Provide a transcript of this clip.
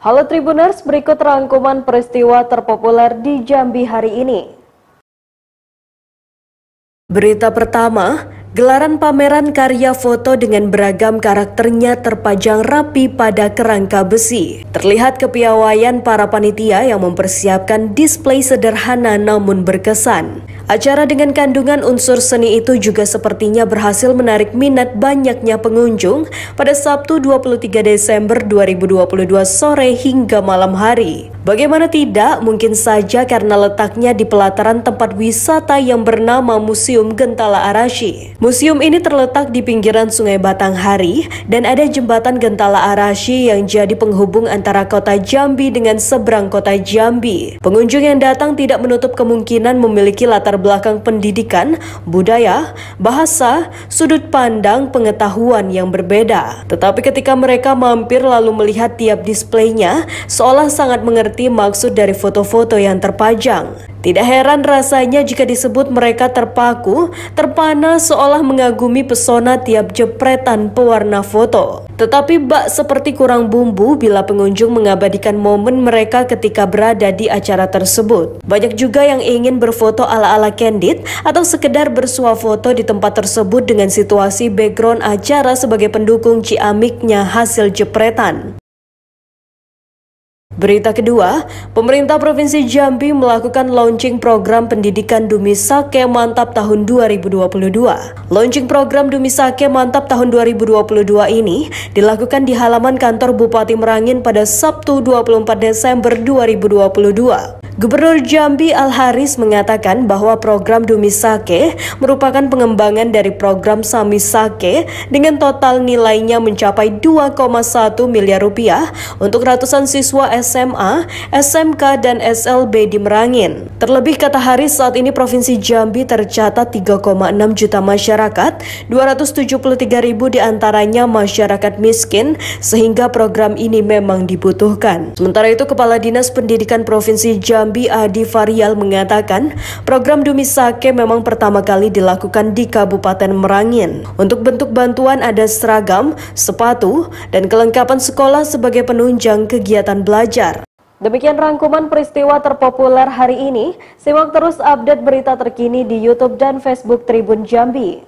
Halo Tribuners, berikut rangkuman peristiwa terpopuler di Jambi hari ini. Berita pertama, gelaran pameran karya foto dengan beragam karakternya terpajang rapi pada kerangka besi. Terlihat kepiawaian para panitia yang mempersiapkan display sederhana namun berkesan. Acara dengan kandungan unsur seni itu juga sepertinya berhasil menarik minat banyaknya pengunjung pada Sabtu 23 Desember 2022 sore hingga malam hari. Bagaimana tidak, mungkin saja karena letaknya di pelataran tempat wisata yang bernama Museum Gentala Arashi. Museum ini terletak di pinggiran Sungai Batanghari dan ada jembatan Gentala Arashi yang jadi penghubung antara kota Jambi dengan seberang kota Jambi. Pengunjung yang datang tidak menutup kemungkinan memiliki latar belakang pendidikan, budaya, bahasa, sudut pandang, pengetahuan yang berbeda. Tetapi ketika mereka mampir lalu melihat tiap displaynya, seolah sangat mengerti mengerti maksud dari foto-foto yang terpajang. Tidak heran rasanya jika disebut mereka terpaku, terpana seolah mengagumi pesona tiap jepretan pewarna foto. Tetapi bak seperti kurang bumbu bila pengunjung mengabadikan momen mereka ketika berada di acara tersebut. Banyak juga yang ingin berfoto ala-ala candid atau sekedar bersuah foto di tempat tersebut dengan situasi background acara sebagai pendukung ciamiknya hasil jepretan. Berita kedua, pemerintah Provinsi Jambi melakukan launching program pendidikan Dumisake Mantap tahun 2022. Launching program Dumisake Mantap tahun 2022 ini dilakukan di halaman kantor Bupati Merangin pada Sabtu 24 Desember 2022. Gubernur Jambi Al-Haris mengatakan bahwa program Dumisake merupakan pengembangan dari program Samisake dengan total nilainya mencapai 2,1 miliar rupiah untuk ratusan siswa SMA, SMK, dan SLB di Merangin. Terlebih kata Hari saat ini Provinsi Jambi tercatat 3,6 juta masyarakat, 273 ribu diantaranya masyarakat miskin, sehingga program ini memang dibutuhkan. Sementara itu, Kepala Dinas Pendidikan Provinsi Jambi Adi Farial mengatakan, program Dumisake memang pertama kali dilakukan di Kabupaten Merangin. Untuk bentuk bantuan ada seragam, sepatu, dan kelengkapan sekolah sebagai penunjang kegiatan belajar belajar. Demikian rangkuman peristiwa terpopuler hari ini. Simak terus update berita terkini di YouTube dan Facebook Tribun Jambi.